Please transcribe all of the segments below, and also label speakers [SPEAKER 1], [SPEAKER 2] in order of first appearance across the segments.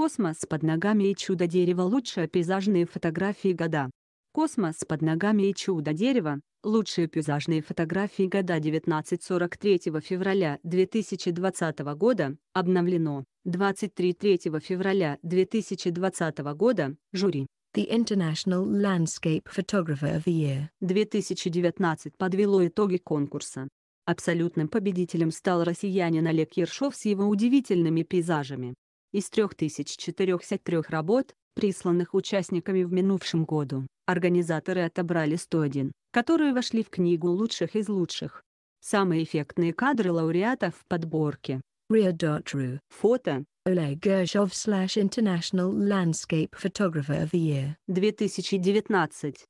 [SPEAKER 1] Космос под ногами и чудо-дерево лучшие пейзажные фотографии года. Космос под ногами и чудо-дерево – лучшие пейзажные фотографии года 1943 февраля 2020 года, обновлено 23-3 февраля 2020 года, жюри. The International Landscape Photographer of the Year 2019 подвело итоги конкурса. Абсолютным победителем стал россиянин Олег Ершов с его удивительными пейзажами. Из 3043 работ, присланных участниками в минувшем году, организаторы отобрали 101, которые вошли в книгу лучших из лучших. Самые эффектные кадры лауреатов в подборке. Ria.ru Фото Олег Gershov slash International Landscape Photographer of the Year 2019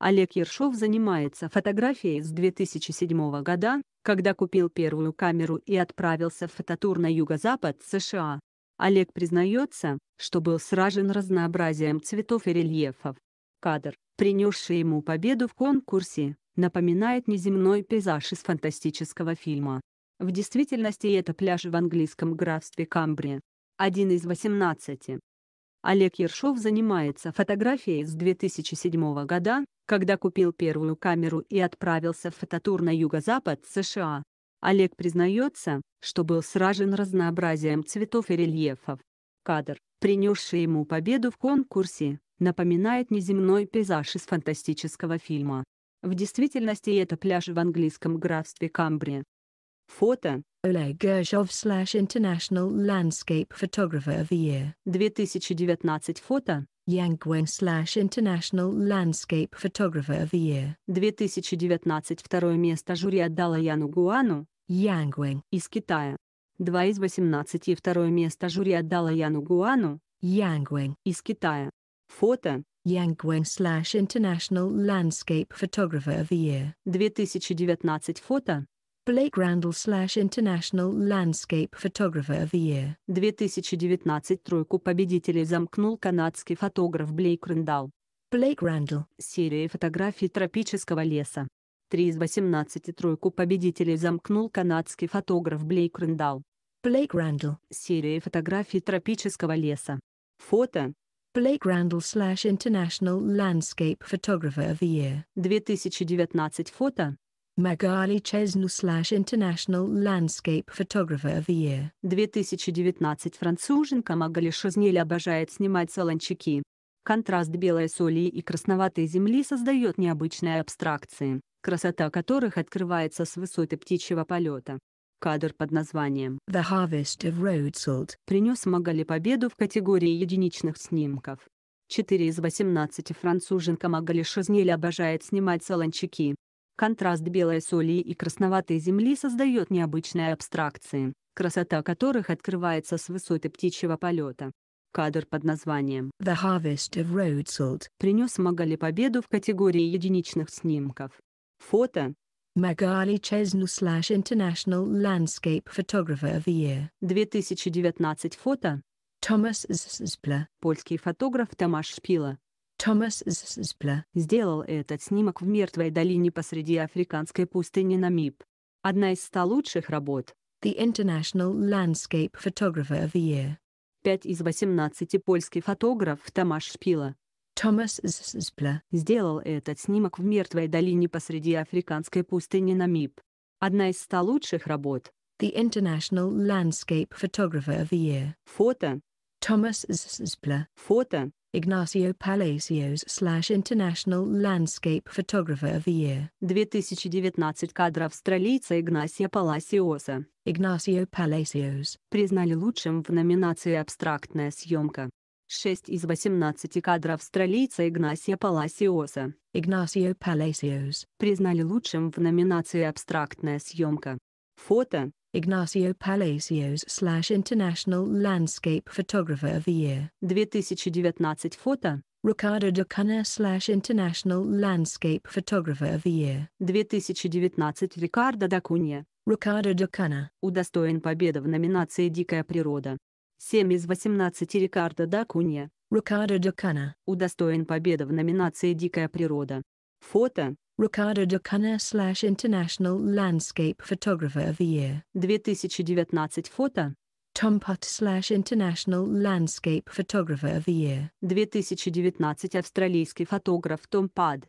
[SPEAKER 1] Олег Ершов занимается фотографией с 2007 года, когда купил первую камеру и отправился в фототур на юго-запад США. Олег признается, что был сражен разнообразием цветов и рельефов. Кадр, принесший ему победу в конкурсе, напоминает неземной пейзаж из фантастического фильма. В действительности это пляж в английском графстве Камбрия. Один из 18. Олег Ершов занимается фотографией с 2007 года, когда купил первую камеру и отправился в фототур на юго-запад США. Олег признается, что был сражен разнообразием цветов и рельефов. Кадр, принесший ему победу в конкурсе, напоминает неземной пейзаж из фантастического фильма. В действительности это пляж в английском графстве Камбрия. Фото
[SPEAKER 2] Олег Гершов slash International Landscape Photographer of the Year
[SPEAKER 1] 2019 фото
[SPEAKER 2] Янгвен slash International Landscape Photographer of the Year
[SPEAKER 1] 2019 второе место жюри отдало Яну Гуану, Янгуэнь из Китая. 2 из 18 и второе место жюри отдало Яну Гуану,
[SPEAKER 2] Янгуэнь
[SPEAKER 1] из Китая. Фото.
[SPEAKER 2] Янгуэнь slash International Landscape Photographer of the Year.
[SPEAKER 1] 2019 фото.
[SPEAKER 2] Блейк Randall slash International Landscape Photographer of the
[SPEAKER 1] Year. 2019 тройку победителей замкнул канадский фотограф Блейк Рэндалл. Блейк Рэндалл. Серия фотографий тропического леса. Три из 18 тройку победителей замкнул канадский фотограф Блейк Рендал. Блейк Рендал. Серия фотографий тропического леса. Фото.
[SPEAKER 2] Blake Randall slash International Landscape Photographer
[SPEAKER 1] of the Year. 2019 фото.
[SPEAKER 2] Magali Chesnu slash International Landscape Photographer of the Year.
[SPEAKER 1] 2019 француженка Магали Шезнель обожает снимать солончаки. Контраст белой соли и красноватой земли создает необычные абстракции, красота которых открывается с высоты птичьего полета. Кадр под названием «The Harvest of Road Salt» принес Магали победу в категории единичных снимков. 4 из 18 француженка Магали Шазнель обожает снимать солончаки. Контраст белой соли и красноватой земли создает необычные абстракции, красота которых открывается с высоты птичьего полета кадр под названием «The Harvest of Road Salt» принес Магали победу в категории единичных снимков. Фото
[SPEAKER 2] Магали Чезну slash International Landscape Photographer of the Year. 2019 фото. Томас Зспла.
[SPEAKER 1] Польский фотограф Томаш Шпила. Томас Зспла. Сделал этот снимок в мертвой долине посреди африканской пустыни Намиб. Одна из ста лучших работ. The International Landscape Photographer of the Year. 5 из 18 польский фотограф Томаш Шпила Томас
[SPEAKER 2] Зспля
[SPEAKER 1] сделал этот снимок в мертвой долине посреди африканской пустыни Намиб. Одна из 100 лучших работ. The International Landscape Photographer of the Year. Фото. Томас
[SPEAKER 2] Зспля. Фото. Игнасио паласиос slash International Landscape Photographer of the Year.
[SPEAKER 1] 2019 кадр австралийца Игнасио Паласиоса. Игнасио Паласиос Признали лучшим в номинации «Абстрактная съемка». 6 из 18 кадров австралийца Игнасия Паласиоса. Игнасио Паласиос Признали лучшим в номинации «Абстрактная съемка».
[SPEAKER 2] Фото Игнасио Palacios slash International Landscape Photographer of the
[SPEAKER 1] Year. 2019 фото.
[SPEAKER 2] Рикардо Ducana slash International Landscape Photographer of the
[SPEAKER 1] Year. 2019 Рикардо Дакунья.
[SPEAKER 2] Рикардо Ducana.
[SPEAKER 1] Удостоен победы в номинации «Дикая природа». 7 из 18 Рикардо Дакунья. Рикардо Дакана. Удостоен победы в номинации «Дикая природа». Фото
[SPEAKER 2] Ricardo Ducana slash International Landscape Photographer of the Year.
[SPEAKER 1] 2019 фото.
[SPEAKER 2] Tom Putt slash
[SPEAKER 1] International Landscape Photographer of the Year. 2019 австралийский фотограф Том Пад.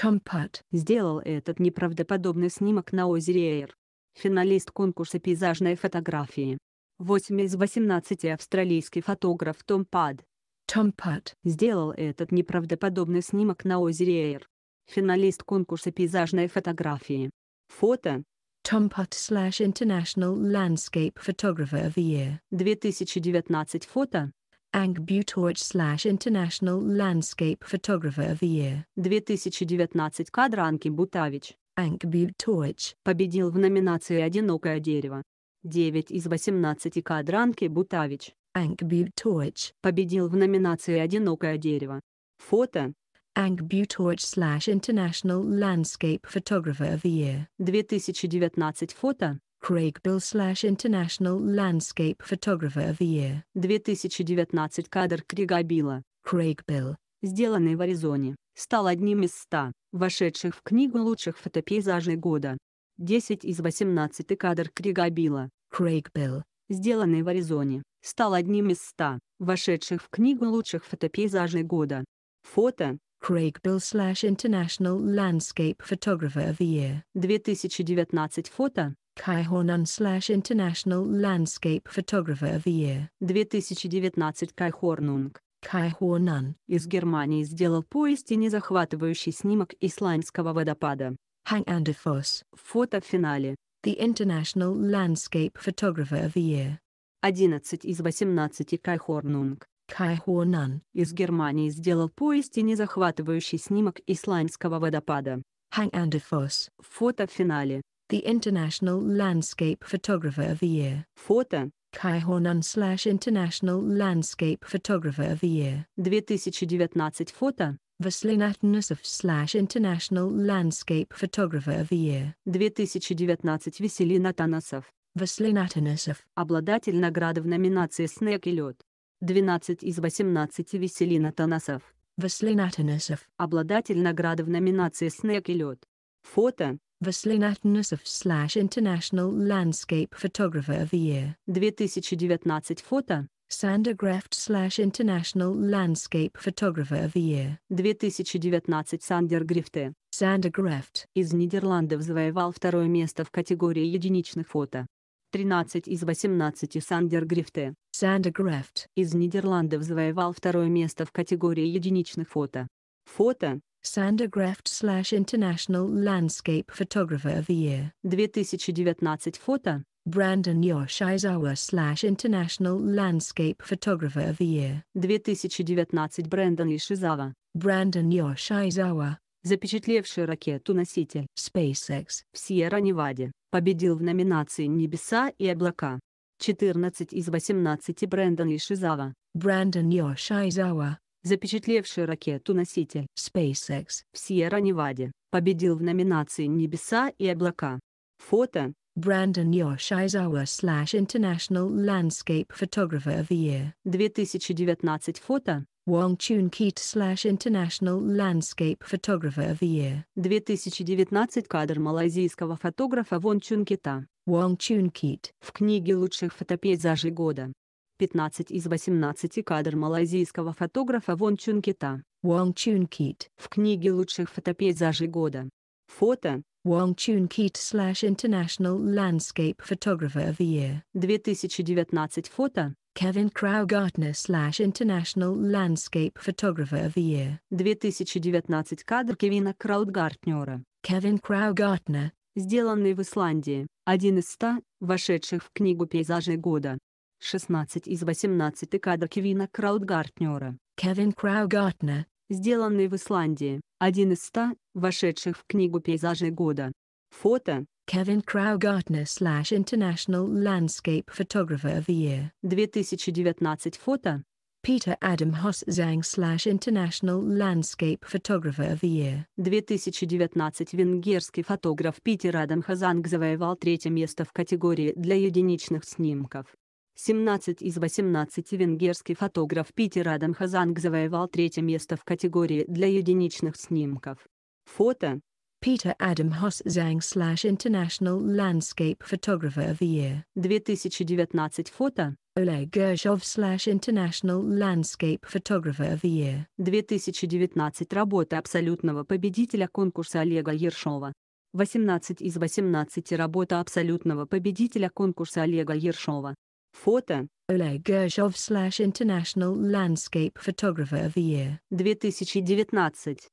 [SPEAKER 1] Том Пат сделал этот неправдоподобный снимок на озере Эйр. Финалист конкурса пейзажной фотографии. 8 из 18 австралийский фотограф Том Пад. Том Пат сделал этот неправдоподобный снимок на озере Эйр финалист конкурса пейзажной фотографии. Фото
[SPEAKER 2] Tompot slash International Landscape Photographer of the Year. 2019 фото
[SPEAKER 1] Ang Butorch slash International
[SPEAKER 2] Landscape Photographer of the Year. 2019
[SPEAKER 1] кадр Анки Бутавич. Анк Буторч победил в номинации «Одинокое дерево». 9 из 18 кадр Анки Бутавич. Анк Буторч победил в номинации «Одинокое дерево». Фото Ang Butorch slash International Landscape Photographer of the Year. 2019 фото.
[SPEAKER 2] Craig Bill slash International Landscape Photographer of the Year.
[SPEAKER 1] 2019 кадр Крига Билла. Craig Bill. Сделанный в Аризоне, стал одним из 100, вошедших в книгу лучших фотопейзажей года. 10 из 18 кадр Крига Билла. Craig Bill. Сделанный в Аризоне, стал одним из 100, вошедших в книгу лучших фотопейзажей года. Фото Craig Bill slash International Landscape Photographer of the Year. 2019 фото. Kai Hornan
[SPEAKER 2] slash International Landscape Photographer of the Year.
[SPEAKER 1] 2019 Kai Hornung. Kai Hornan. Из Германии сделал поистине захватывающий снимок исландского водопада. Hang Anderfoss. Фото в финале. The International Landscape Photographer of the Year. 11 из 18 Кайхорнунг. Кай Хуонан из Германии сделал поистине захватывающий снимок исландского водопада. Hang Anderfoss. Фото в финале. The International Landscape
[SPEAKER 2] Photographer of the Year. Фото. Kai Hornan slash International Landscape
[SPEAKER 1] Photographer of the Year. 2019 фото.
[SPEAKER 2] Vaslin Atanasov slash International Landscape Photographer of the Year.
[SPEAKER 1] 2019 Веселин Атанасов. Васлин Атанасов. Обладатель награды в номинации «Снег и лед». 12 из 18 Веселин Атанасов,
[SPEAKER 2] Веселин Атанасов,
[SPEAKER 1] Обладатель награды в номинации «Снег и лед». Фото.
[SPEAKER 2] Веселин атанасов slash International Landscape Photographer of the Year.
[SPEAKER 1] 2019 фото. Sander Greft slash International Landscape Photographer of the Year. 2019 Сандер Грифте. Сандер Грефт. Из Нидерландов завоевал второе место в категории единичных фото. 13 из 18 Сандер Грифте. Сандер Грефт из Нидерландов завоевал второе место в категории единичных фото. Фото
[SPEAKER 2] Сандер Грефт slash International Landscape Photographer of the Year 2019 фото Брэндон Yoshizawa slash International Landscape Photographer of the Year
[SPEAKER 1] 2019 Брэндон Йошизава Брэндон Йошизава запечатлевший ракету-носитель SpaceX в Сьерра-Неваде, победил в номинации «Небеса и облака». 14 из 18 Брэндон Йошизава, Брэндон Йошизава, запечатлевший ракету-носитель SpaceX в Сьерра-Неваде, победил в номинации «Небеса и облака». Фото Brandon
[SPEAKER 2] Yoshizawa slash International Landscape Photographer of the Year. 2019 фото. Wong Chun Keat slash International Landscape Photographer of the Year.
[SPEAKER 1] 2019 кадр малайзийского фотографа Вон Чун Кита. Уолл Чун Кит. В книге лучших фотопейзажей года. 15 из 18 кадр малайзийского фотографа Вон Чун Кита. Уолл Чун Кит. В книге лучших фотопейзажей года. Фото.
[SPEAKER 2] Wong Chun Keat slash International Landscape Photographer of the Year. 2019 фото. Kevin Crowgartner slash
[SPEAKER 1] International Landscape Photographer of the Year. 2019 кадр Кевина Краудгартнера. Kevin Crowgartner. Сделанный в Исландии один из ста вошедших в книгу пейзажей года. 16 из 18 кадр Кевина Краудгартнера. Кевин Краудгартнер. Сделанный в Исландии, один из ста вошедших в книгу пейзажей года. Фото.
[SPEAKER 2] Кевин Краудгартнер International Landscape Photographer of the Year. 2019 фото. Peter Adam Hoss slash International Landscape Photographer of the Year.
[SPEAKER 1] 2019 венгерский фотограф Питер Адам Хазанг завоевал третье место в категории для единичных снимков. 17 из 18 венгерский фотограф Питер Адам Хазанг завоевал третье место в категории для единичных снимков. Фото.
[SPEAKER 2] Peter Adam Hoss slash International Landscape Photographer of the Year.
[SPEAKER 1] 2019 фото.
[SPEAKER 2] Oleg Gershov
[SPEAKER 1] slash International Landscape Photographer of the Year. 2019 работы абсолютного победителя конкурса Олега Ершова. 18 из 18 работа абсолютного победителя конкурса Олега Ершова. Фото. Oleg Gershov slash International Landscape Photographer of the Year. 2019.